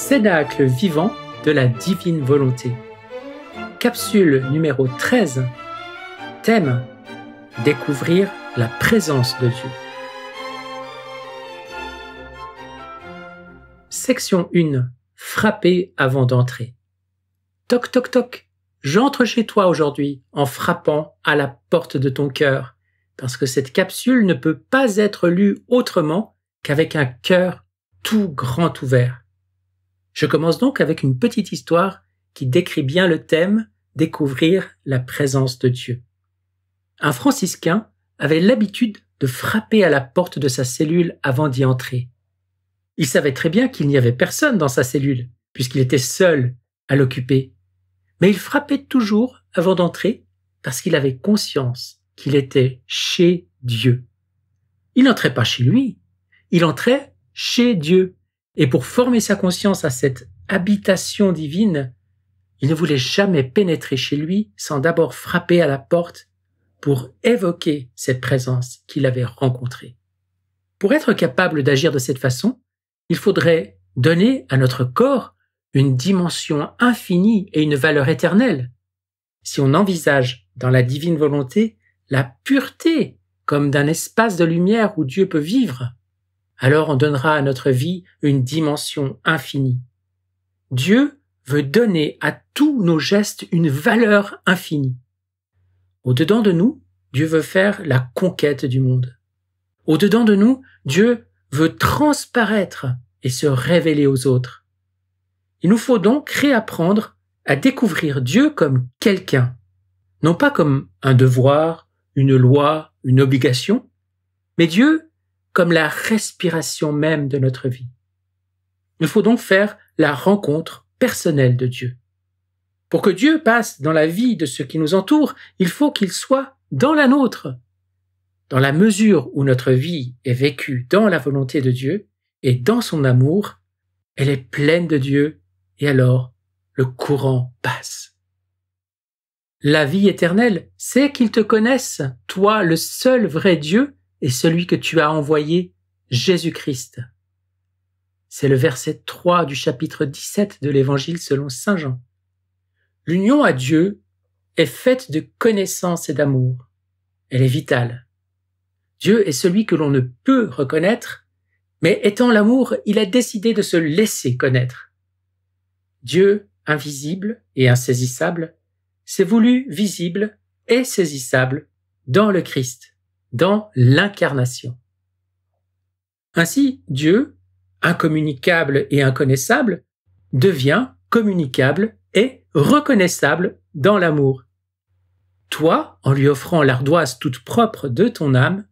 cénacle vivant de la divine volonté. Capsule numéro 13. Thème Découvrir la présence de Dieu. Section 1. Frapper avant d'entrer. Toc toc toc. J'entre chez toi aujourd'hui en frappant à la porte de ton cœur, parce que cette capsule ne peut pas être lue autrement qu'avec un cœur tout grand ouvert. Je commence donc avec une petite histoire qui décrit bien le thème découvrir la présence de Dieu. Un franciscain avait l'habitude de frapper à la porte de sa cellule avant d'y entrer. Il savait très bien qu'il n'y avait personne dans sa cellule, puisqu'il était seul à l'occuper. Mais il frappait toujours avant d'entrer parce qu'il avait conscience qu'il était chez Dieu. Il n'entrait pas chez lui, il entrait chez Dieu, et pour former sa conscience à cette habitation divine, il ne voulait jamais pénétrer chez lui sans d'abord frapper à la porte pour évoquer cette présence qu'il avait rencontrée. Pour être capable d'agir de cette façon, il faudrait donner à notre corps une dimension infinie et une valeur éternelle. Si on envisage dans la divine volonté la pureté comme d'un espace de lumière où Dieu peut vivre, alors on donnera à notre vie une dimension infinie. Dieu veut donner à tous nos gestes une valeur infinie. Au-dedans de nous, Dieu veut faire la conquête du monde. Au-dedans de nous, Dieu veut transparaître et se révéler aux autres. Il nous faut donc réapprendre à découvrir Dieu comme quelqu'un, non pas comme un devoir, une loi, une obligation, mais Dieu comme la respiration même de notre vie. Il faut donc faire la rencontre personnelle de Dieu. Pour que Dieu passe dans la vie de ceux qui nous entourent, il faut qu'il soit dans la nôtre. Dans la mesure où notre vie est vécue dans la volonté de Dieu et dans son amour, elle est pleine de Dieu et alors le courant passe. La vie éternelle, c'est qu'ils te connaissent, toi le seul vrai Dieu, et celui que tu as envoyé, Jésus-Christ. C'est le verset 3 du chapitre 17 de l'Évangile selon Saint Jean. L'union à Dieu est faite de connaissance et d'amour. Elle est vitale. Dieu est celui que l'on ne peut reconnaître, mais étant l'amour, il a décidé de se laisser connaître. Dieu, invisible et insaisissable, s'est voulu visible et saisissable dans le Christ dans l'incarnation. Ainsi, Dieu, incommunicable et inconnaissable, devient communicable et reconnaissable dans l'amour. Toi, en lui offrant l'ardoise toute propre de ton âme,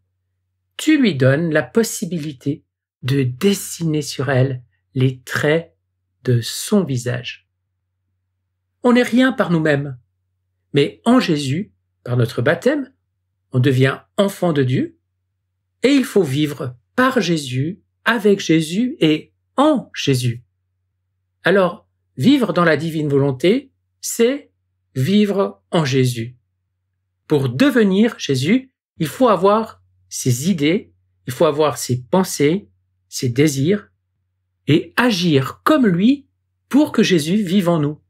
tu lui donnes la possibilité de dessiner sur elle les traits de son visage. On n'est rien par nous-mêmes, mais en Jésus, par notre baptême, on devient enfant de Dieu, et il faut vivre par Jésus, avec Jésus et en Jésus. Alors, vivre dans la divine volonté, c'est vivre en Jésus. Pour devenir Jésus, il faut avoir ses idées, il faut avoir ses pensées, ses désirs, et agir comme lui pour que Jésus vive en nous.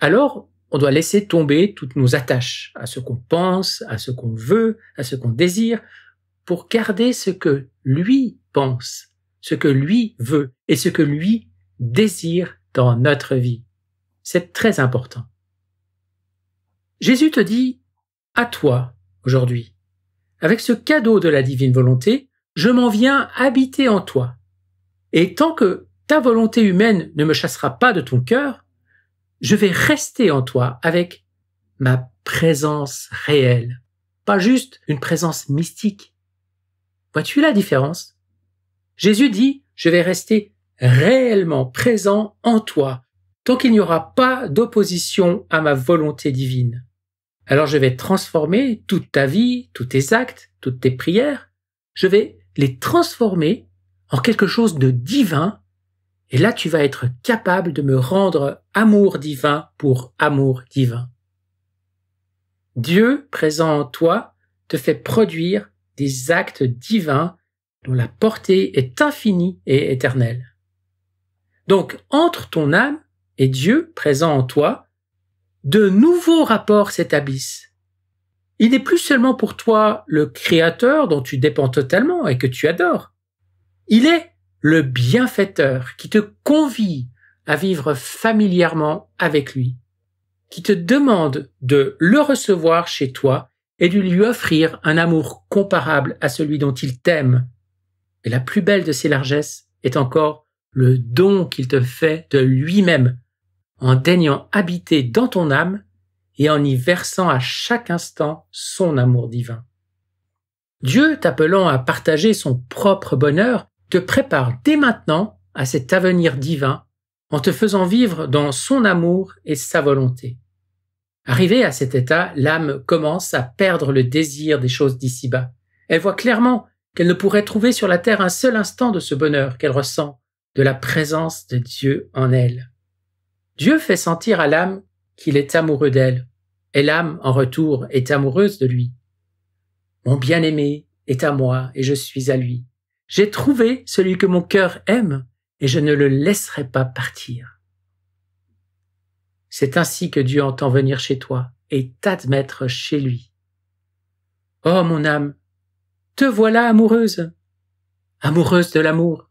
Alors, on doit laisser tomber toutes nos attaches à ce qu'on pense, à ce qu'on veut, à ce qu'on désire, pour garder ce que lui pense, ce que lui veut et ce que lui désire dans notre vie. C'est très important. Jésus te dit, à toi, aujourd'hui, avec ce cadeau de la divine volonté, je m'en viens habiter en toi. Et tant que ta volonté humaine ne me chassera pas de ton cœur, je vais rester en toi avec ma présence réelle, pas juste une présence mystique. Vois-tu la différence Jésus dit, je vais rester réellement présent en toi, tant qu'il n'y aura pas d'opposition à ma volonté divine. Alors je vais transformer toute ta vie, tous tes actes, toutes tes prières, je vais les transformer en quelque chose de divin et là, tu vas être capable de me rendre amour divin pour amour divin. Dieu présent en toi te fait produire des actes divins dont la portée est infinie et éternelle. Donc, entre ton âme et Dieu présent en toi, de nouveaux rapports s'établissent. Il n'est plus seulement pour toi le Créateur dont tu dépends totalement et que tu adores. Il est le bienfaiteur qui te convie à vivre familièrement avec lui, qui te demande de le recevoir chez toi et de lui offrir un amour comparable à celui dont il t'aime. Et la plus belle de ses largesses est encore le don qu'il te fait de lui-même, en daignant habiter dans ton âme et en y versant à chaque instant son amour divin. Dieu t'appelant à partager son propre bonheur te prépare dès maintenant à cet avenir divin en te faisant vivre dans son amour et sa volonté. Arrivée à cet état, l'âme commence à perdre le désir des choses d'ici-bas. Elle voit clairement qu'elle ne pourrait trouver sur la terre un seul instant de ce bonheur qu'elle ressent, de la présence de Dieu en elle. Dieu fait sentir à l'âme qu'il est amoureux d'elle, et l'âme, en retour, est amoureuse de lui. Mon bien-aimé est à moi et je suis à lui. J'ai trouvé celui que mon cœur aime et je ne le laisserai pas partir. C'est ainsi que Dieu entend venir chez toi et t'admettre chez lui. Oh mon âme, te voilà amoureuse, amoureuse de l'amour.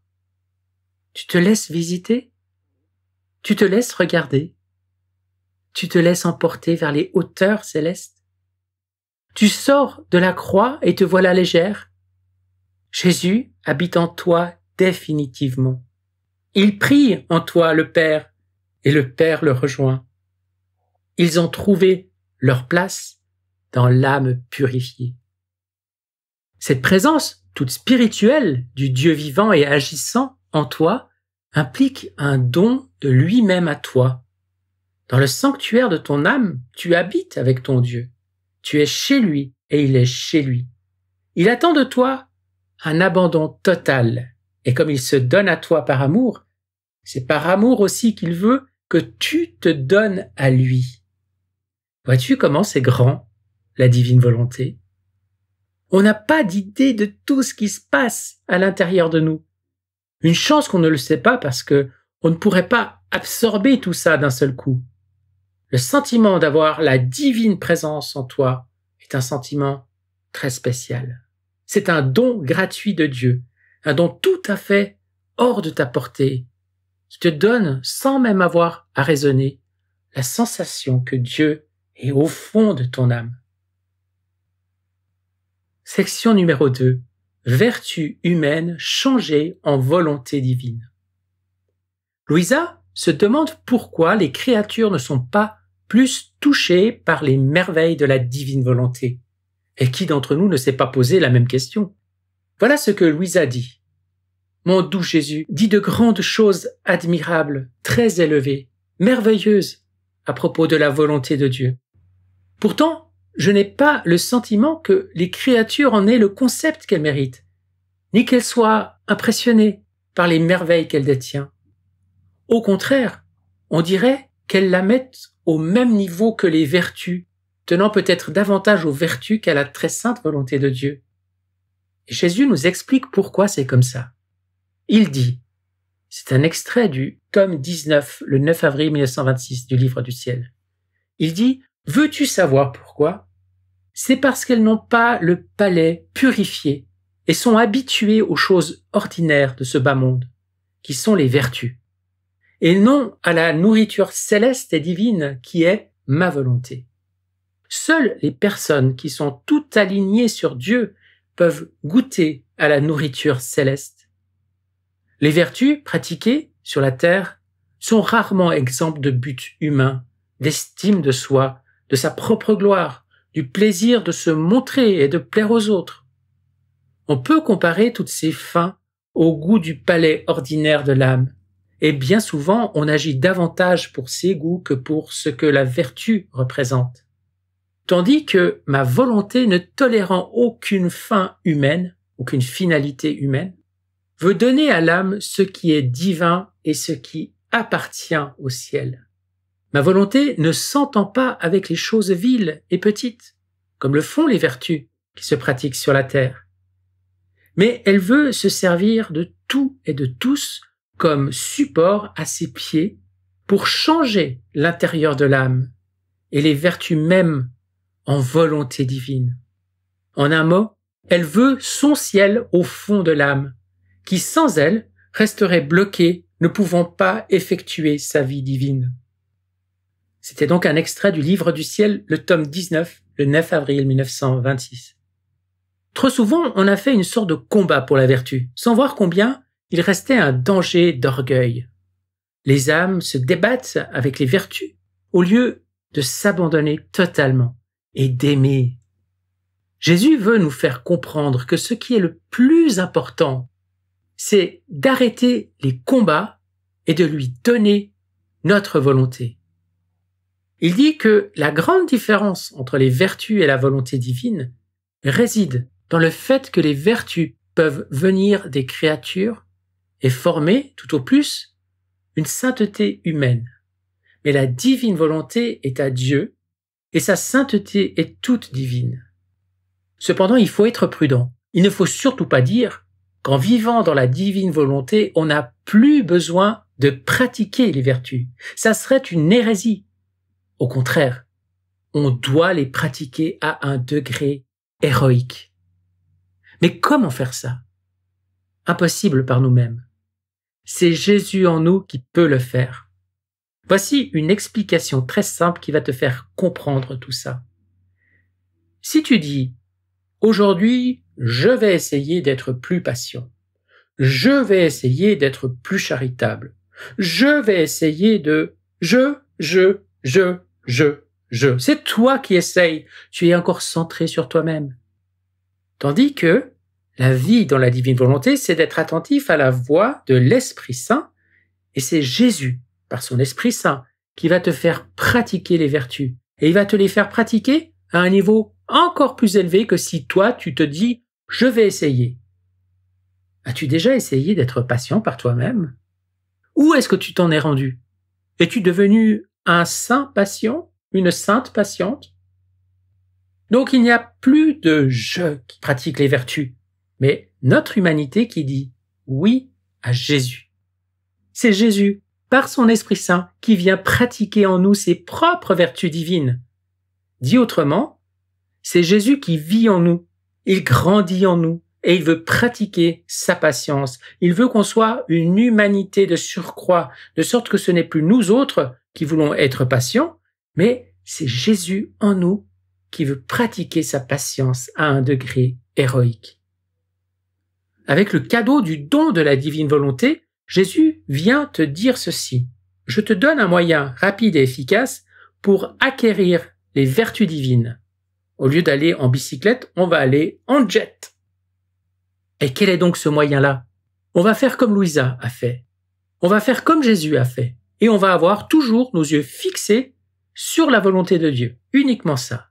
Tu te laisses visiter, tu te laisses regarder, tu te laisses emporter vers les hauteurs célestes. Tu sors de la croix et te voilà légère, Jésus habite en toi définitivement. Il prie en toi le Père, et le Père le rejoint. Ils ont trouvé leur place dans l'âme purifiée. Cette présence toute spirituelle du Dieu vivant et agissant en toi implique un don de lui-même à toi. Dans le sanctuaire de ton âme, tu habites avec ton Dieu. Tu es chez lui et il est chez lui. Il attend de toi un abandon total. Et comme il se donne à toi par amour, c'est par amour aussi qu'il veut que tu te donnes à lui. Vois-tu comment c'est grand, la divine volonté On n'a pas d'idée de tout ce qui se passe à l'intérieur de nous. Une chance qu'on ne le sait pas parce que on ne pourrait pas absorber tout ça d'un seul coup. Le sentiment d'avoir la divine présence en toi est un sentiment très spécial. C'est un don gratuit de Dieu, un don tout à fait hors de ta portée, qui te donne, sans même avoir à raisonner, la sensation que Dieu est au fond de ton âme. Section numéro 2. Vertu humaine changée en volonté divine. Louisa se demande pourquoi les créatures ne sont pas plus touchées par les merveilles de la divine volonté. Et qui d'entre nous ne s'est pas posé la même question Voilà ce que Louisa a dit. Mon doux Jésus dit de grandes choses admirables, très élevées, merveilleuses à propos de la volonté de Dieu. Pourtant, je n'ai pas le sentiment que les créatures en aient le concept qu'elles méritent, ni qu'elles soient impressionnées par les merveilles qu'elles détient. Au contraire, on dirait qu'elles la mettent au même niveau que les vertus tenant peut-être davantage aux vertus qu'à la très sainte volonté de Dieu. Et Jésus nous explique pourquoi c'est comme ça. Il dit, c'est un extrait du tome 19, le 9 avril 1926 du livre du ciel. Il dit, veux-tu savoir pourquoi? C'est parce qu'elles n'ont pas le palais purifié et sont habituées aux choses ordinaires de ce bas monde, qui sont les vertus, et non à la nourriture céleste et divine qui est ma volonté. Seules les personnes qui sont toutes alignées sur Dieu peuvent goûter à la nourriture céleste. Les vertus pratiquées sur la terre sont rarement exemples de but humain, d'estime de soi, de sa propre gloire, du plaisir de se montrer et de plaire aux autres. On peut comparer toutes ces fins au goût du palais ordinaire de l'âme, et bien souvent on agit davantage pour ses goûts que pour ce que la vertu représente tandis que ma volonté ne tolérant aucune fin humaine, aucune finalité humaine, veut donner à l'âme ce qui est divin et ce qui appartient au ciel. Ma volonté ne s'entend pas avec les choses viles et petites, comme le font les vertus qui se pratiquent sur la terre. Mais elle veut se servir de tout et de tous comme support à ses pieds pour changer l'intérieur de l'âme, et les vertus mêmes en volonté divine. En un mot, elle veut son ciel au fond de l'âme, qui sans elle resterait bloquée, ne pouvant pas effectuer sa vie divine. C'était donc un extrait du livre du ciel, le tome 19, le 9 avril 1926. Trop souvent, on a fait une sorte de combat pour la vertu, sans voir combien il restait un danger d'orgueil. Les âmes se débattent avec les vertus au lieu de s'abandonner totalement et d'aimer. Jésus veut nous faire comprendre que ce qui est le plus important, c'est d'arrêter les combats et de lui donner notre volonté. Il dit que la grande différence entre les vertus et la volonté divine réside dans le fait que les vertus peuvent venir des créatures et former, tout au plus, une sainteté humaine. Mais la divine volonté est à Dieu et sa sainteté est toute divine. Cependant, il faut être prudent. Il ne faut surtout pas dire qu'en vivant dans la divine volonté, on n'a plus besoin de pratiquer les vertus. Ça serait une hérésie. Au contraire, on doit les pratiquer à un degré héroïque. Mais comment faire ça Impossible par nous-mêmes. C'est Jésus en nous qui peut le faire. Voici une explication très simple qui va te faire comprendre tout ça. Si tu dis Aujourd'hui, je vais essayer d'être plus patient. Je vais essayer d'être plus charitable. Je vais essayer de je, je, je, je, je. C'est toi qui essayes. Tu es encore centré sur toi-même. Tandis que la vie dans la divine volonté, c'est d'être attentif à la voix de l'Esprit Saint et c'est Jésus par son Esprit Saint, qui va te faire pratiquer les vertus. Et il va te les faire pratiquer à un niveau encore plus élevé que si toi tu te dis je vais essayer. As-tu déjà essayé d'être patient par toi-même Où est-ce que tu t'en es rendu Es-tu devenu un saint patient Une sainte patiente Donc il n'y a plus de je qui pratique les vertus, mais notre humanité qui dit oui à Jésus. C'est Jésus par son Esprit Saint qui vient pratiquer en nous ses propres vertus divines. Dit autrement, c'est Jésus qui vit en nous, il grandit en nous et il veut pratiquer sa patience. Il veut qu'on soit une humanité de surcroît, de sorte que ce n'est plus nous autres qui voulons être patients, mais c'est Jésus en nous qui veut pratiquer sa patience à un degré héroïque. Avec le cadeau du don de la divine volonté, Jésus « Viens te dire ceci. Je te donne un moyen rapide et efficace pour acquérir les vertus divines. Au lieu d'aller en bicyclette, on va aller en jet. Et quel est donc ce moyen-là On va faire comme Louisa a fait. On va faire comme Jésus a fait. Et on va avoir toujours nos yeux fixés sur la volonté de Dieu. Uniquement ça.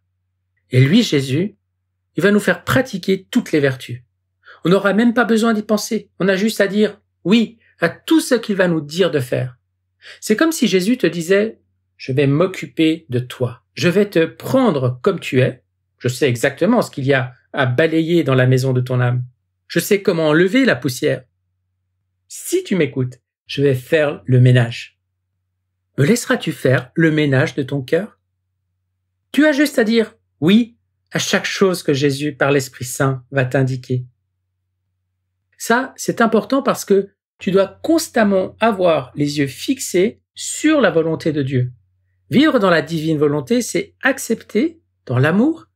Et lui, Jésus, il va nous faire pratiquer toutes les vertus. On n'aura même pas besoin d'y penser. On a juste à dire, oui, à tout ce qu'il va nous dire de faire. C'est comme si Jésus te disait, je vais m'occuper de toi, je vais te prendre comme tu es, je sais exactement ce qu'il y a à balayer dans la maison de ton âme, je sais comment enlever la poussière. Si tu m'écoutes, je vais faire le ménage. Me laisseras-tu faire le ménage de ton cœur Tu as juste à dire oui à chaque chose que Jésus par l'Esprit Saint va t'indiquer. Ça, c'est important parce que tu dois constamment avoir les yeux fixés sur la volonté de Dieu. Vivre dans la divine volonté, c'est accepter, dans l'amour,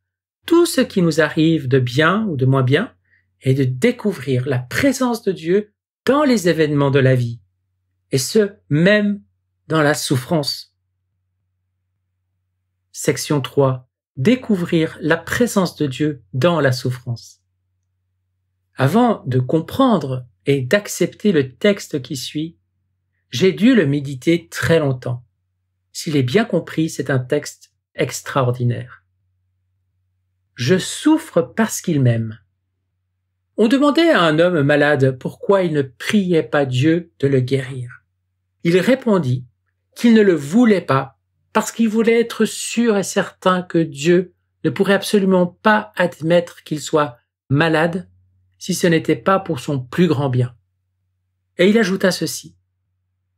tout ce qui nous arrive de bien ou de moins bien, et de découvrir la présence de Dieu dans les événements de la vie, et ce, même dans la souffrance. Section 3. Découvrir la présence de Dieu dans la souffrance. Avant de comprendre et d'accepter le texte qui suit, j'ai dû le méditer très longtemps. S'il est bien compris, c'est un texte extraordinaire. Je souffre parce qu'il m'aime. On demandait à un homme malade pourquoi il ne priait pas Dieu de le guérir. Il répondit qu'il ne le voulait pas parce qu'il voulait être sûr et certain que Dieu ne pourrait absolument pas admettre qu'il soit malade si ce n'était pas pour son plus grand bien. Et il ajouta ceci.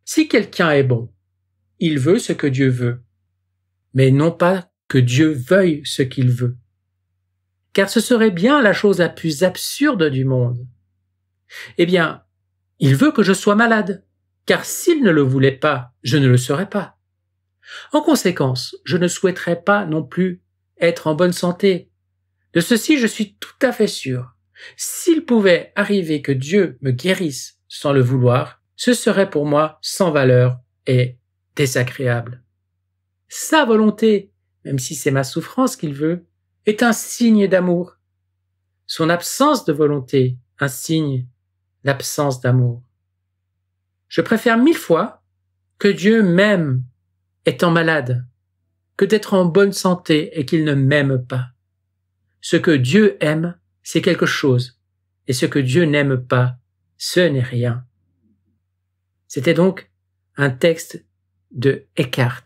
Si quelqu'un est bon, il veut ce que Dieu veut, mais non pas que Dieu veuille ce qu'il veut. Car ce serait bien la chose la plus absurde du monde. Eh bien, il veut que je sois malade, car s'il ne le voulait pas, je ne le serais pas. En conséquence, je ne souhaiterais pas non plus être en bonne santé. De ceci, je suis tout à fait sûr. S'il pouvait arriver que Dieu me guérisse sans le vouloir, ce serait pour moi sans valeur et désagréable. Sa volonté, même si c'est ma souffrance qu'il veut, est un signe d'amour. Son absence de volonté, un signe d'absence d'amour. Je préfère mille fois que Dieu m'aime étant malade que d'être en bonne santé et qu'il ne m'aime pas. Ce que Dieu aime, c'est quelque chose, et ce que Dieu n'aime pas, ce n'est rien. C'était donc un texte de Eckhart.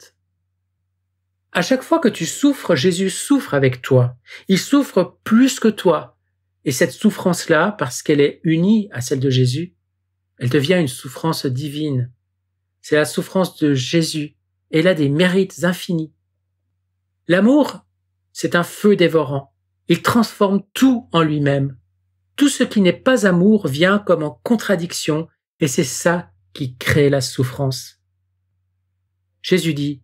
À chaque fois que tu souffres, Jésus souffre avec toi. Il souffre plus que toi. Et cette souffrance-là, parce qu'elle est unie à celle de Jésus, elle devient une souffrance divine. C'est la souffrance de Jésus. elle a des mérites infinis. L'amour, c'est un feu dévorant. Il transforme tout en lui-même. Tout ce qui n'est pas amour vient comme en contradiction, et c'est ça qui crée la souffrance. Jésus dit,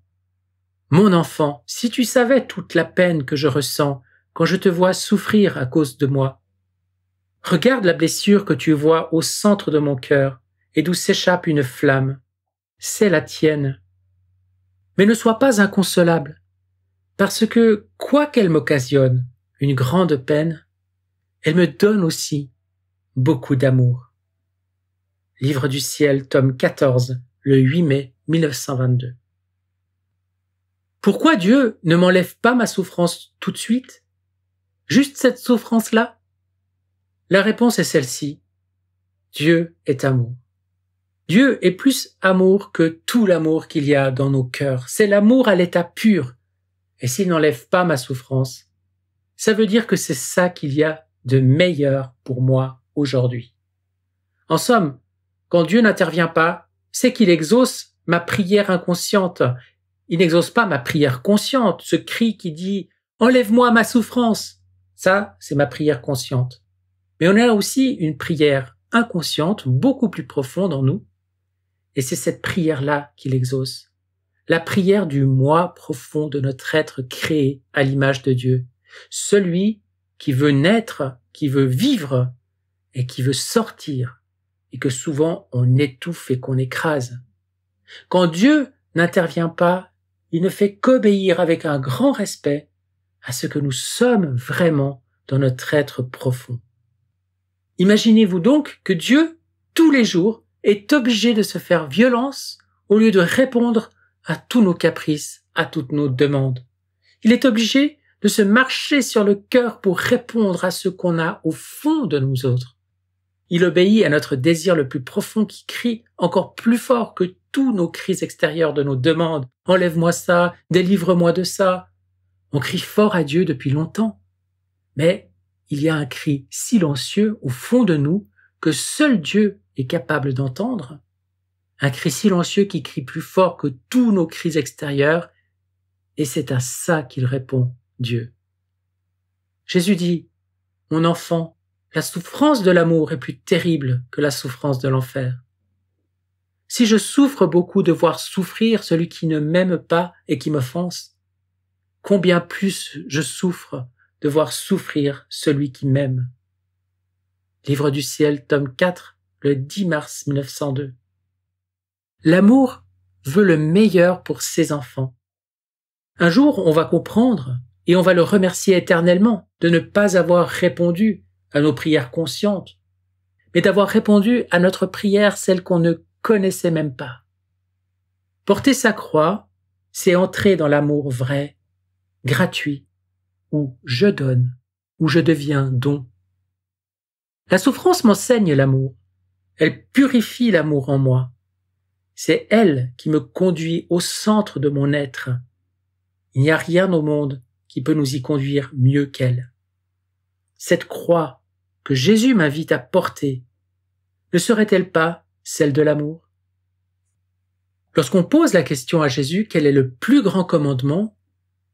Mon enfant, si tu savais toute la peine que je ressens quand je te vois souffrir à cause de moi, regarde la blessure que tu vois au centre de mon cœur et d'où s'échappe une flamme. C'est la tienne. Mais ne sois pas inconsolable, parce que, quoi qu'elle m'occasionne, une grande peine, elle me donne aussi beaucoup d'amour. Livre du ciel, tome 14, le 8 mai 1922. Pourquoi Dieu ne m'enlève pas ma souffrance tout de suite Juste cette souffrance-là La réponse est celle-ci. Dieu est amour. Dieu est plus amour que tout l'amour qu'il y a dans nos cœurs. C'est l'amour à l'état pur. Et s'il n'enlève pas ma souffrance, ça veut dire que c'est ça qu'il y a de meilleur pour moi aujourd'hui. En somme, quand Dieu n'intervient pas, c'est qu'il exauce ma prière inconsciente. Il n'exauce pas ma prière consciente, ce cri qui dit Enlève-moi ma souffrance. Ça, c'est ma prière consciente. Mais on a aussi une prière inconsciente, beaucoup plus profonde en nous, et c'est cette prière-là qu'il exauce. La prière du moi profond de notre être créé à l'image de Dieu, celui qui veut naître, qui veut vivre et qui veut sortir, et que souvent on étouffe et qu'on écrase. Quand Dieu n'intervient pas, il ne fait qu'obéir avec un grand respect à ce que nous sommes vraiment dans notre être profond. Imaginez-vous donc que Dieu, tous les jours, est obligé de se faire violence au lieu de répondre à tous nos caprices, à toutes nos demandes. Il est obligé de se marcher sur le cœur pour répondre à ce qu'on a au fond de nous autres. Il obéit à notre désir le plus profond qui crie encore plus fort que tous nos cris extérieurs de nos demandes. Enlève-moi ça, délivre-moi de ça. On crie fort à Dieu depuis longtemps. Mais il y a un cri silencieux au fond de nous que seul Dieu est capable d'entendre. Un cri silencieux qui crie plus fort que tous nos cris extérieurs. Et c'est à ça qu'il répond. Dieu. Jésus dit, Mon enfant, la souffrance de l'amour est plus terrible que la souffrance de l'enfer. Si je souffre beaucoup de voir souffrir celui qui ne m'aime pas et qui m'offense, combien plus je souffre de voir souffrir celui qui m'aime. Livre du ciel, tome 4, le 10 mars 1902. L'amour veut le meilleur pour ses enfants. Un jour, on va comprendre et on va le remercier éternellement de ne pas avoir répondu à nos prières conscientes, mais d'avoir répondu à notre prière celle qu'on ne connaissait même pas. Porter sa croix, c'est entrer dans l'amour vrai, gratuit, où je donne, où je deviens don. La souffrance m'enseigne l'amour. Elle purifie l'amour en moi. C'est elle qui me conduit au centre de mon être. Il n'y a rien au monde qui peut nous y conduire mieux qu'elle. Cette croix que Jésus m'invite à porter, ne serait-elle pas celle de l'amour Lorsqu'on pose la question à Jésus, quel est le plus grand commandement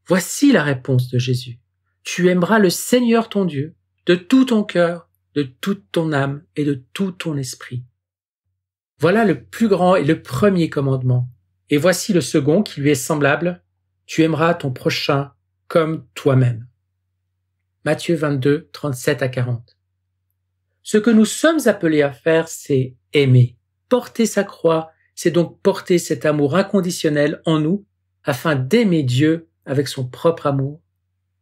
Voici la réponse de Jésus. Tu aimeras le Seigneur ton Dieu de tout ton cœur, de toute ton âme et de tout ton esprit. Voilà le plus grand et le premier commandement. Et voici le second qui lui est semblable. Tu aimeras ton prochain comme toi-même. Matthieu 22, 37 à 40. Ce que nous sommes appelés à faire, c'est aimer. Porter sa croix, c'est donc porter cet amour inconditionnel en nous afin d'aimer Dieu avec son propre amour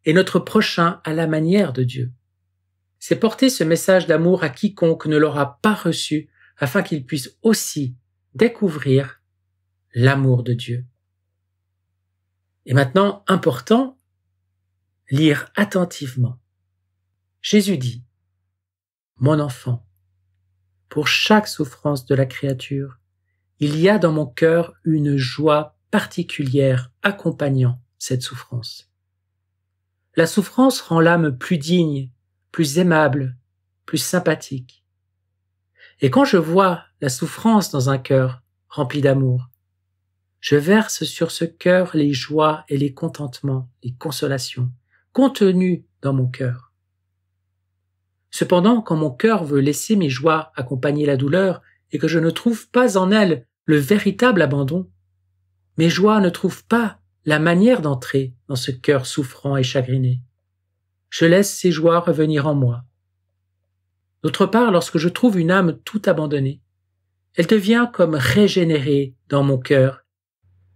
et notre prochain à la manière de Dieu. C'est porter ce message d'amour à quiconque ne l'aura pas reçu afin qu'il puisse aussi découvrir l'amour de Dieu. Et maintenant, important, lire attentivement. Jésus dit, Mon enfant, pour chaque souffrance de la créature, il y a dans mon cœur une joie particulière accompagnant cette souffrance. La souffrance rend l'âme plus digne, plus aimable, plus sympathique. Et quand je vois la souffrance dans un cœur rempli d'amour, je verse sur ce cœur les joies et les contentements, les consolations, Contenu dans mon cœur. Cependant, quand mon cœur veut laisser mes joies accompagner la douleur et que je ne trouve pas en elle le véritable abandon, mes joies ne trouvent pas la manière d'entrer dans ce cœur souffrant et chagriné. Je laisse ces joies revenir en moi. D'autre part, lorsque je trouve une âme tout abandonnée, elle devient comme régénérée dans mon cœur,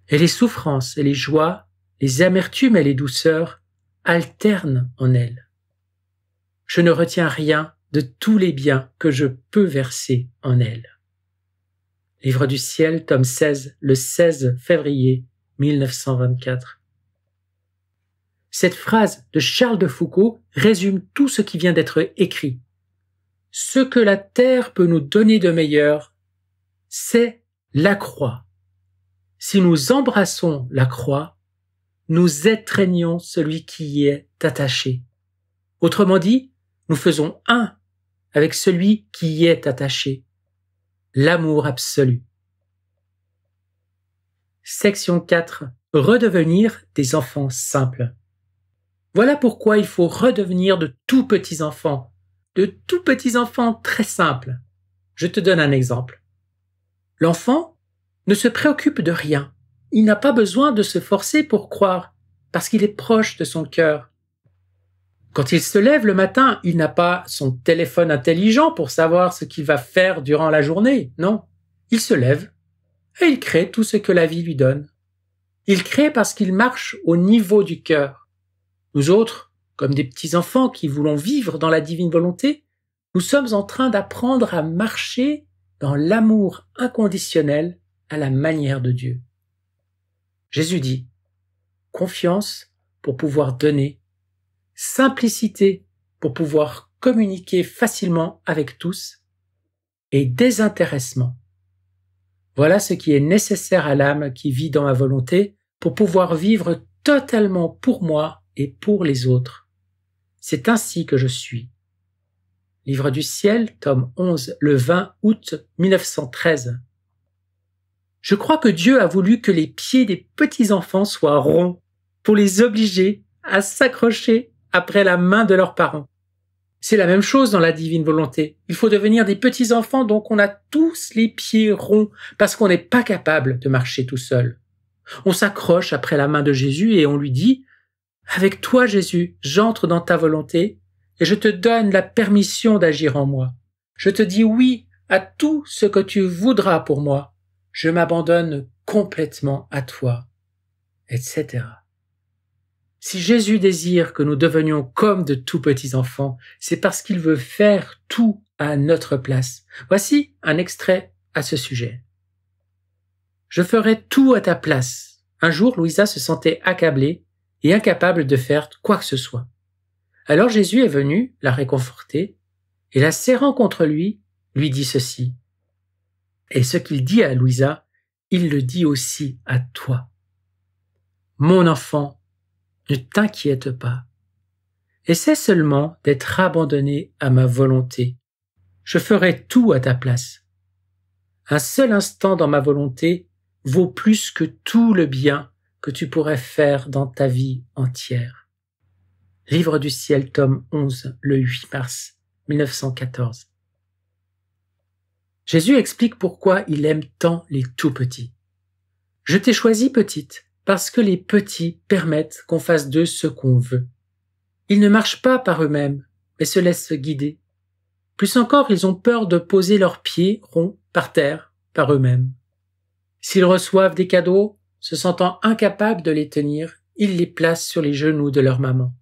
et les souffrances et les joies, les amertumes et les douceurs alterne en elle. Je ne retiens rien de tous les biens que je peux verser en elle. Livre du ciel, tome 16, le 16 février 1924. Cette phrase de Charles de Foucault résume tout ce qui vient d'être écrit. Ce que la terre peut nous donner de meilleur, c'est la croix. Si nous embrassons la croix, nous étreignons celui qui y est attaché. Autrement dit, nous faisons un avec celui qui y est attaché. L'amour absolu. Section 4. Redevenir des enfants simples. Voilà pourquoi il faut redevenir de tout petits enfants, de tout petits enfants très simples. Je te donne un exemple. L'enfant ne se préoccupe de rien il n'a pas besoin de se forcer pour croire, parce qu'il est proche de son cœur. Quand il se lève le matin, il n'a pas son téléphone intelligent pour savoir ce qu'il va faire durant la journée, non. Il se lève et il crée tout ce que la vie lui donne. Il crée parce qu'il marche au niveau du cœur. Nous autres, comme des petits enfants qui voulons vivre dans la divine volonté, nous sommes en train d'apprendre à marcher dans l'amour inconditionnel à la manière de Dieu. Jésus dit confiance pour pouvoir donner, simplicité pour pouvoir communiquer facilement avec tous, et désintéressement. Voilà ce qui est nécessaire à l'âme qui vit dans ma volonté pour pouvoir vivre totalement pour moi et pour les autres. C'est ainsi que je suis. Livre du ciel, tome 11, le 20 août 1913. Je crois que Dieu a voulu que les pieds des petits-enfants soient ronds pour les obliger à s'accrocher après la main de leurs parents. C'est la même chose dans la divine volonté. Il faut devenir des petits-enfants, donc on a tous les pieds ronds parce qu'on n'est pas capable de marcher tout seul. On s'accroche après la main de Jésus et on lui dit Avec toi, Jésus, j'entre dans ta volonté et je te donne la permission d'agir en moi. Je te dis oui à tout ce que tu voudras pour moi je m'abandonne complètement à toi, etc. Si Jésus désire que nous devenions comme de tout petits enfants, c'est parce qu'il veut faire tout à notre place. Voici un extrait à ce sujet. Je ferai tout à ta place. Un jour, Louisa se sentait accablée et incapable de faire quoi que ce soit. Alors Jésus est venu la réconforter et la serrant contre lui, lui dit ceci. Et ce qu'il dit à Louisa, il le dit aussi à toi. Mon enfant, ne t'inquiète pas. Essaie seulement d'être abandonné à ma volonté. Je ferai tout à ta place. Un seul instant dans ma volonté vaut plus que tout le bien que tu pourrais faire dans ta vie entière. Livre du ciel, tome 11, le 8 mars 1914. Jésus explique pourquoi il aime tant les tout petits. Je t'ai choisi petite parce que les petits permettent qu'on fasse d'eux ce qu'on veut. Ils ne marchent pas par eux-mêmes, mais se laissent guider. Plus encore, ils ont peur de poser leurs pieds ronds par terre par eux-mêmes. S'ils reçoivent des cadeaux, se sentant incapables de les tenir, ils les placent sur les genoux de leur maman.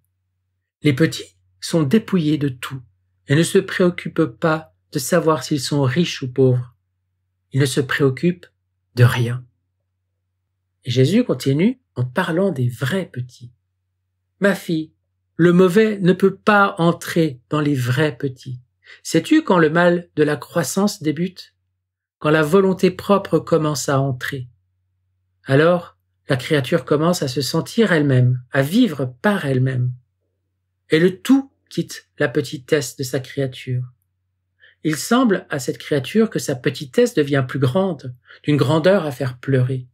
Les petits sont dépouillés de tout et ne se préoccupent pas de savoir s'ils sont riches ou pauvres. Ils ne se préoccupent de rien. Et Jésus continue en parlant des vrais petits. Ma fille, le mauvais ne peut pas entrer dans les vrais petits. Sais-tu quand le mal de la croissance débute Quand la volonté propre commence à entrer. Alors, la créature commence à se sentir elle-même, à vivre par elle-même. Et le tout quitte la petitesse de sa créature. Il semble à cette créature que sa petitesse devient plus grande, d'une grandeur à faire pleurer.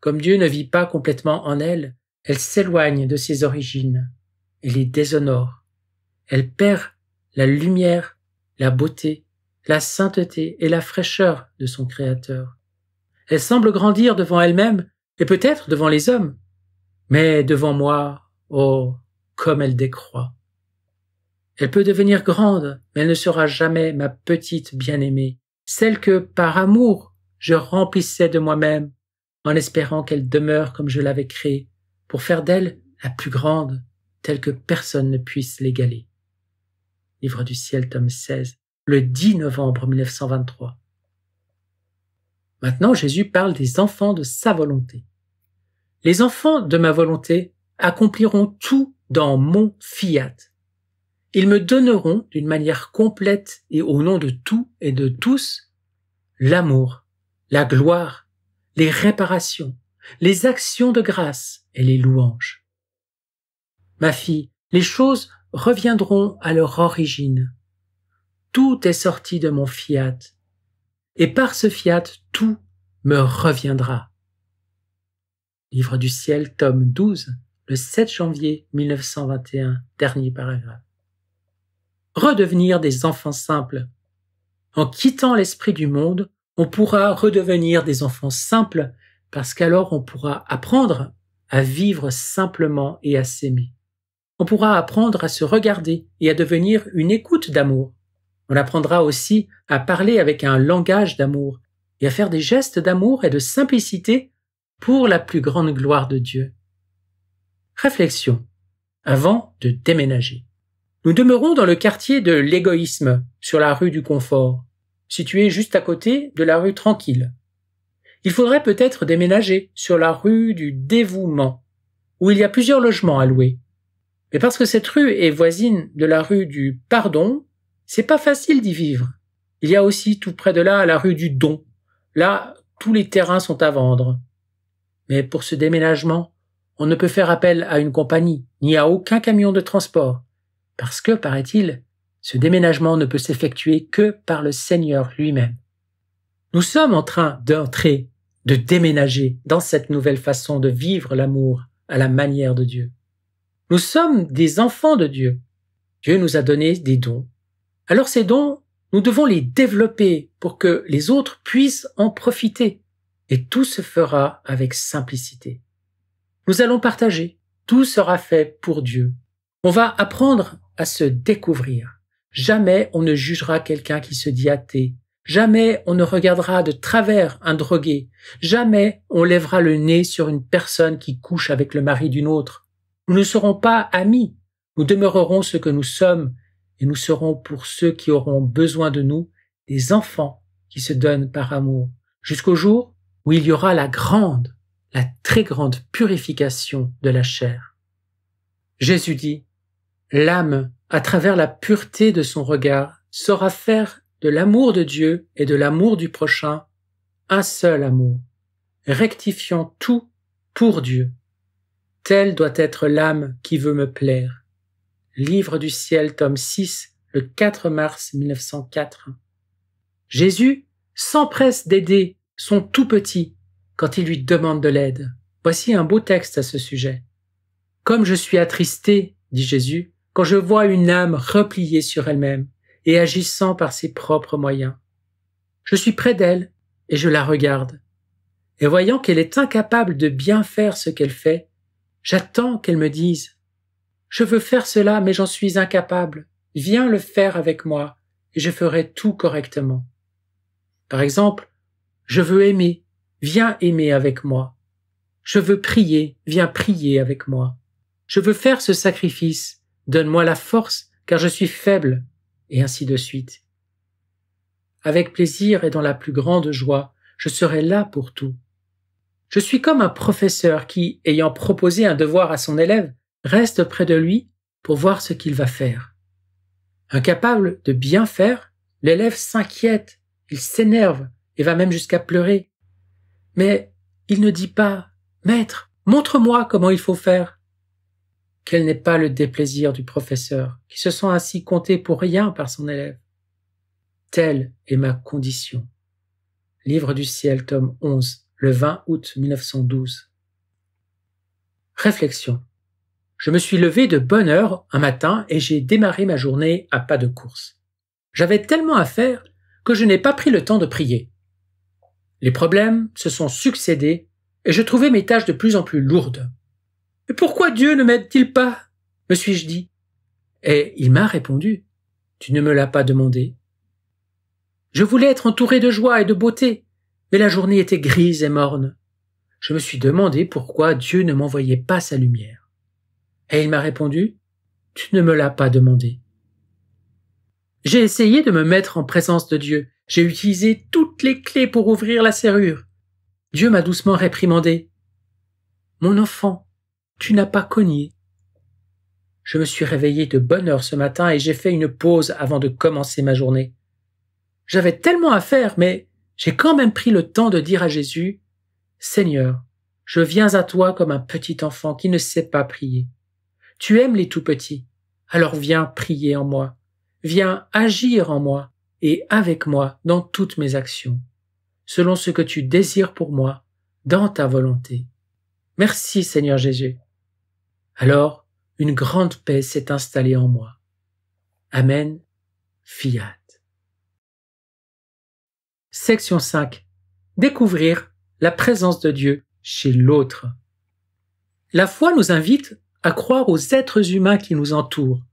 Comme Dieu ne vit pas complètement en elle, elle s'éloigne de ses origines, elle les déshonore, elle perd la lumière, la beauté, la sainteté et la fraîcheur de son Créateur. Elle semble grandir devant elle-même et peut-être devant les hommes, mais devant moi, oh, comme elle décroît. Elle peut devenir grande, mais elle ne sera jamais ma petite bien-aimée, celle que, par amour, je remplissais de moi-même, en espérant qu'elle demeure comme je l'avais créée, pour faire d'elle la plus grande, telle que personne ne puisse l'égaler. Livre du ciel, tome 16, le 10 novembre 1923. Maintenant, Jésus parle des enfants de sa volonté. Les enfants de ma volonté accompliront tout dans mon fiat. Ils me donneront d'une manière complète et au nom de tout et de tous l'amour, la gloire, les réparations, les actions de grâce et les louanges. Ma fille, les choses reviendront à leur origine. Tout est sorti de mon fiat, et par ce fiat tout me reviendra. Livre du ciel, tome 12, le 7 janvier 1921, dernier paragraphe redevenir des enfants simples. En quittant l'esprit du monde, on pourra redevenir des enfants simples parce qu'alors on pourra apprendre à vivre simplement et à s'aimer. On pourra apprendre à se regarder et à devenir une écoute d'amour. On apprendra aussi à parler avec un langage d'amour et à faire des gestes d'amour et de simplicité pour la plus grande gloire de Dieu. Réflexion avant de déménager. Nous demeurons dans le quartier de l'égoïsme, sur la rue du Confort, située juste à côté de la rue Tranquille. Il faudrait peut-être déménager sur la rue du Dévouement, où il y a plusieurs logements à louer. Mais parce que cette rue est voisine de la rue du Pardon, c'est pas facile d'y vivre. Il y a aussi tout près de là la rue du Don. Là, tous les terrains sont à vendre. Mais pour ce déménagement, on ne peut faire appel à une compagnie, ni à aucun camion de transport parce que, paraît-il, ce déménagement ne peut s'effectuer que par le Seigneur lui-même. Nous sommes en train d'entrer, de déménager dans cette nouvelle façon de vivre l'amour à la manière de Dieu. Nous sommes des enfants de Dieu. Dieu nous a donné des dons. Alors ces dons, nous devons les développer pour que les autres puissent en profiter. Et tout se fera avec simplicité. Nous allons partager. Tout sera fait pour Dieu. On va apprendre à se découvrir. Jamais on ne jugera quelqu'un qui se dit athée. Jamais on ne regardera de travers un drogué. Jamais on lèvera le nez sur une personne qui couche avec le mari d'une autre. Nous ne serons pas amis. Nous demeurerons ce que nous sommes et nous serons pour ceux qui auront besoin de nous des enfants qui se donnent par amour jusqu'au jour où il y aura la grande, la très grande purification de la chair. Jésus dit, l'âme, à travers la pureté de son regard, saura faire de l'amour de Dieu et de l'amour du prochain un seul amour, rectifiant tout pour Dieu. Telle doit être l'âme qui veut me plaire. Livre du ciel, tome 6, le 4 mars 1904. Jésus s'empresse d'aider son tout petit quand il lui demande de l'aide. Voici un beau texte à ce sujet. Comme je suis attristé, dit Jésus, quand je vois une âme repliée sur elle-même et agissant par ses propres moyens. Je suis près d'elle et je la regarde. Et voyant qu'elle est incapable de bien faire ce qu'elle fait, j'attends qu'elle me dise je veux faire cela, mais j'en suis incapable. Viens le faire avec moi, et je ferai tout correctement. Par exemple, je veux aimer, viens aimer avec moi. Je veux prier, viens prier avec moi. Je veux faire ce sacrifice, Donne-moi la force, car je suis faible, et ainsi de suite. Avec plaisir et dans la plus grande joie, je serai là pour tout. Je suis comme un professeur qui, ayant proposé un devoir à son élève, reste près de lui pour voir ce qu'il va faire. Incapable de bien faire, l'élève s'inquiète, il s'énerve et va même jusqu'à pleurer. Mais il ne dit pas Maître, montre-moi comment il faut faire quel n'est pas le déplaisir du professeur, qui se sent ainsi compté pour rien par son élève. Telle est ma condition. Livre du ciel, tome 11, le 20 août 1912. Réflexion. Je me suis levé de bonne heure un matin et j'ai démarré ma journée à pas de course. J'avais tellement à faire que je n'ai pas pris le temps de prier. Les problèmes se sont succédés et je trouvais mes tâches de plus en plus lourdes pourquoi Dieu ne m'aide-t-il pas me suis-je dit. Et il m'a répondu, Tu ne me l'as pas demandé. Je voulais être entouré de joie et de beauté, mais la journée était grise et morne. Je me suis demandé pourquoi Dieu ne m'envoyait pas sa lumière. Et il m'a répondu, Tu ne me l'as pas demandé. J'ai essayé de me mettre en présence de Dieu. J'ai utilisé toutes les clés pour ouvrir la serrure. Dieu m'a doucement réprimandé. Mon enfant, tu n'as pas cogné. Je me suis réveillé de bonne heure ce matin et j'ai fait une pause avant de commencer ma journée. J'avais tellement à faire, mais j'ai quand même pris le temps de dire à Jésus, Seigneur, je viens à toi comme un petit enfant qui ne sait pas prier. Tu aimes les tout petits, alors viens prier en moi, viens agir en moi et avec moi dans toutes mes actions, selon ce que tu désires pour moi, dans ta volonté. Merci Seigneur Jésus. Alors, une grande paix s'est installée en moi. Amen. Fiat. Section 5. Découvrir la présence de Dieu chez l'autre. La foi nous invite à croire aux êtres humains qui nous entourent,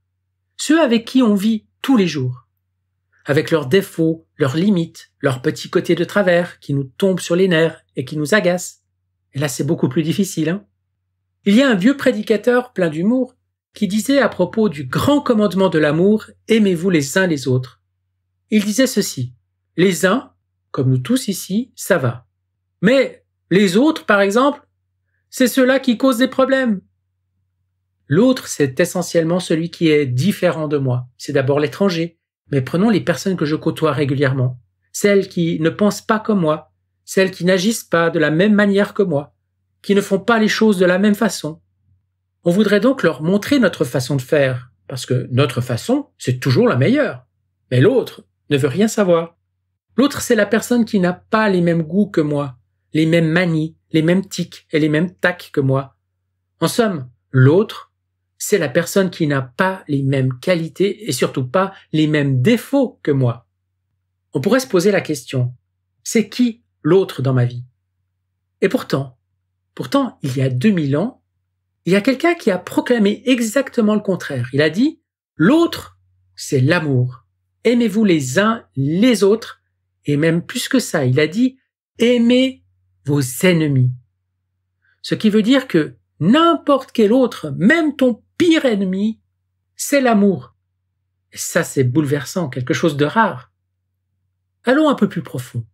ceux avec qui on vit tous les jours, avec leurs défauts, leurs limites, leurs petits côtés de travers qui nous tombent sur les nerfs et qui nous agacent. Et là, c'est beaucoup plus difficile. Hein il y a un vieux prédicateur plein d'humour qui disait à propos du grand commandement de l'amour Aimez-vous les uns les autres. Il disait ceci. Les uns, comme nous tous ici, ça va. Mais les autres, par exemple, c'est ceux-là qui causent des problèmes. L'autre, c'est essentiellement celui qui est différent de moi. C'est d'abord l'étranger. Mais prenons les personnes que je côtoie régulièrement. Celles qui ne pensent pas comme moi. Celles qui n'agissent pas de la même manière que moi qui ne font pas les choses de la même façon. On voudrait donc leur montrer notre façon de faire, parce que notre façon, c'est toujours la meilleure. Mais l'autre ne veut rien savoir. L'autre, c'est la personne qui n'a pas les mêmes goûts que moi, les mêmes manies, les mêmes tics et les mêmes tacs que moi. En somme, l'autre, c'est la personne qui n'a pas les mêmes qualités et surtout pas les mêmes défauts que moi. On pourrait se poser la question, c'est qui l'autre dans ma vie Et pourtant, Pourtant, il y a 2000 ans, il y a quelqu'un qui a proclamé exactement le contraire. Il a dit, l'autre, c'est l'amour. Aimez-vous les uns les autres, et même plus que ça, il a dit, aimez vos ennemis. Ce qui veut dire que n'importe quel autre, même ton pire ennemi, c'est l'amour. Et ça, c'est bouleversant, quelque chose de rare. Allons un peu plus profond.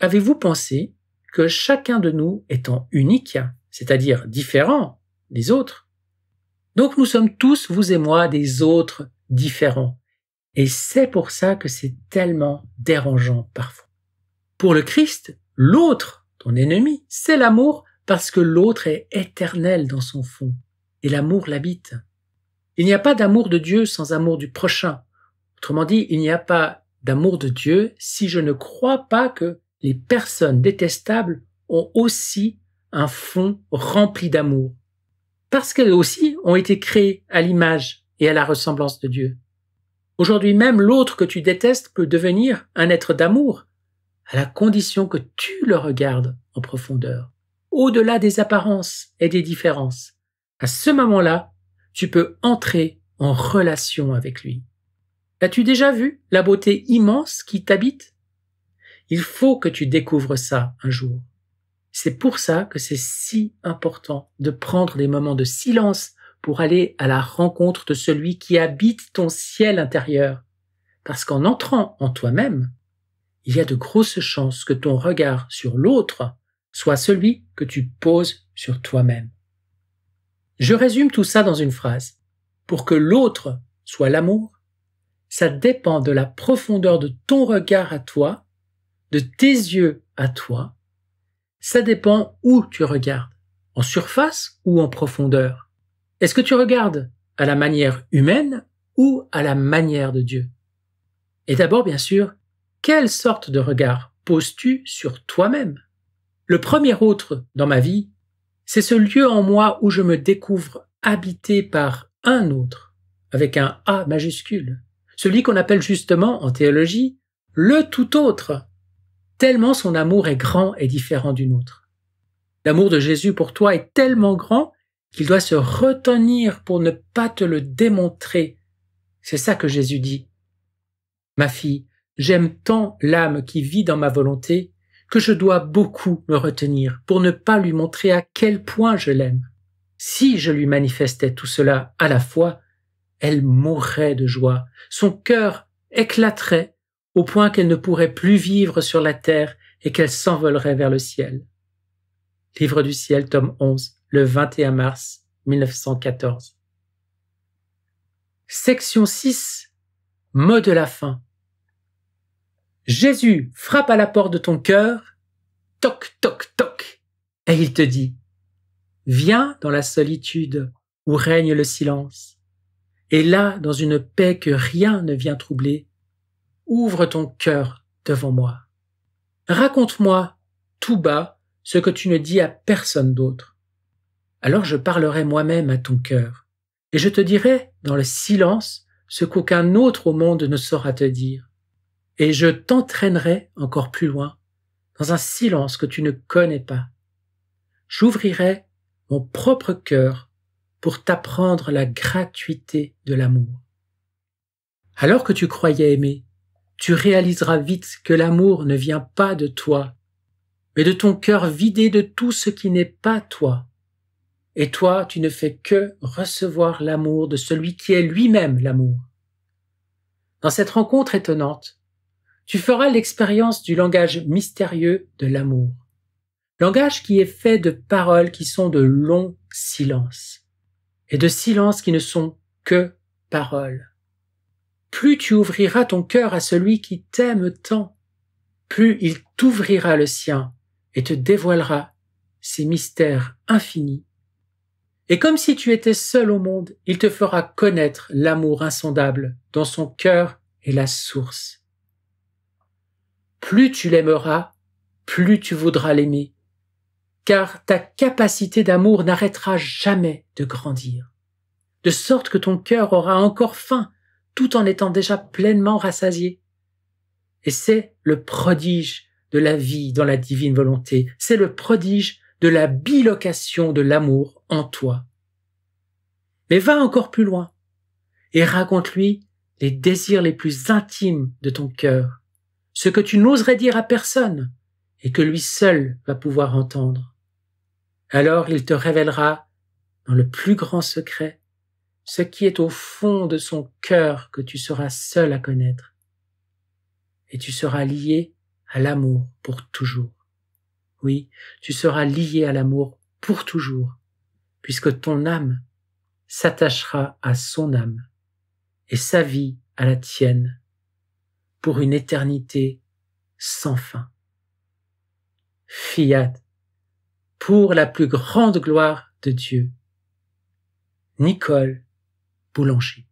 Avez-vous pensé que chacun de nous étant unique, c'est-à-dire différent des autres, donc nous sommes tous, vous et moi, des autres différents. Et c'est pour ça que c'est tellement dérangeant parfois. Pour le Christ, l'autre, ton ennemi, c'est l'amour parce que l'autre est éternel dans son fond, et l'amour l'habite. Il n'y a pas d'amour de Dieu sans amour du prochain. Autrement dit, il n'y a pas d'amour de Dieu si je ne crois pas que les personnes détestables ont aussi un fond rempli d'amour, parce qu'elles aussi ont été créées à l'image et à la ressemblance de Dieu. Aujourd'hui même, l'autre que tu détestes peut devenir un être d'amour, à la condition que tu le regardes en profondeur, au-delà des apparences et des différences. À ce moment-là, tu peux entrer en relation avec lui. As-tu déjà vu la beauté immense qui t'habite il faut que tu découvres ça un jour. C'est pour ça que c'est si important de prendre des moments de silence pour aller à la rencontre de celui qui habite ton ciel intérieur. Parce qu'en entrant en toi-même, il y a de grosses chances que ton regard sur l'autre soit celui que tu poses sur toi-même. Je résume tout ça dans une phrase. Pour que l'autre soit l'amour, ça dépend de la profondeur de ton regard à toi de tes yeux à toi, ça dépend où tu regardes, en surface ou en profondeur. Est-ce que tu regardes à la manière humaine ou à la manière de Dieu Et d'abord, bien sûr, quelle sorte de regard poses-tu sur toi-même Le premier autre dans ma vie, c'est ce lieu en moi où je me découvre habité par un autre, avec un A majuscule, celui qu'on appelle justement en théologie le tout autre tellement son amour est grand et différent du nôtre. L'amour de Jésus pour toi est tellement grand qu'il doit se retenir pour ne pas te le démontrer. C'est ça que Jésus dit. Ma fille, j'aime tant l'âme qui vit dans ma volonté que je dois beaucoup me retenir pour ne pas lui montrer à quel point je l'aime. Si je lui manifestais tout cela à la fois, elle mourrait de joie, son cœur éclaterait au point qu'elle ne pourrait plus vivre sur la terre et qu'elle s'envolerait vers le ciel. Livre du ciel, tome 11, le 21 mars 1914. Section 6. Mot de la fin. Jésus frappe à la porte de ton cœur, toc, toc, toc, et il te dit, viens dans la solitude où règne le silence, et là, dans une paix que rien ne vient troubler, Ouvre ton cœur devant moi. Raconte-moi tout bas ce que tu ne dis à personne d'autre. Alors je parlerai moi-même à ton cœur, et je te dirai dans le silence ce qu'aucun autre au monde ne saura te dire. Et je t'entraînerai encore plus loin, dans un silence que tu ne connais pas. J'ouvrirai mon propre cœur pour t'apprendre la gratuité de l'amour. Alors que tu croyais aimer, tu réaliseras vite que l'amour ne vient pas de toi, mais de ton cœur vidé de tout ce qui n'est pas toi. Et toi, tu ne fais que recevoir l'amour de celui qui est lui-même l'amour. Dans cette rencontre étonnante, tu feras l'expérience du langage mystérieux de l'amour. Langage qui est fait de paroles qui sont de longs silences, et de silences qui ne sont que paroles plus tu ouvriras ton cœur à celui qui t'aime tant, plus il t'ouvrira le sien et te dévoilera ses mystères infinis. Et comme si tu étais seul au monde, il te fera connaître l'amour insondable dont son cœur est la source. Plus tu l'aimeras, plus tu voudras l'aimer, car ta capacité d'amour n'arrêtera jamais de grandir, de sorte que ton cœur aura encore faim tout en étant déjà pleinement rassasié. Et c'est le prodige de la vie dans la divine volonté, c'est le prodige de la bilocation de l'amour en toi. Mais va encore plus loin et raconte-lui les désirs les plus intimes de ton cœur, ce que tu n'oserais dire à personne et que lui seul va pouvoir entendre. Alors il te révélera, dans le plus grand secret, ce qui est au fond de son cœur que tu seras seul à connaître, et tu seras lié à l'amour pour toujours. Oui, tu seras lié à l'amour pour toujours, puisque ton âme s'attachera à son âme, et sa vie à la tienne, pour une éternité sans fin. Fiat, pour la plus grande gloire de Dieu. Nicole Boulanger.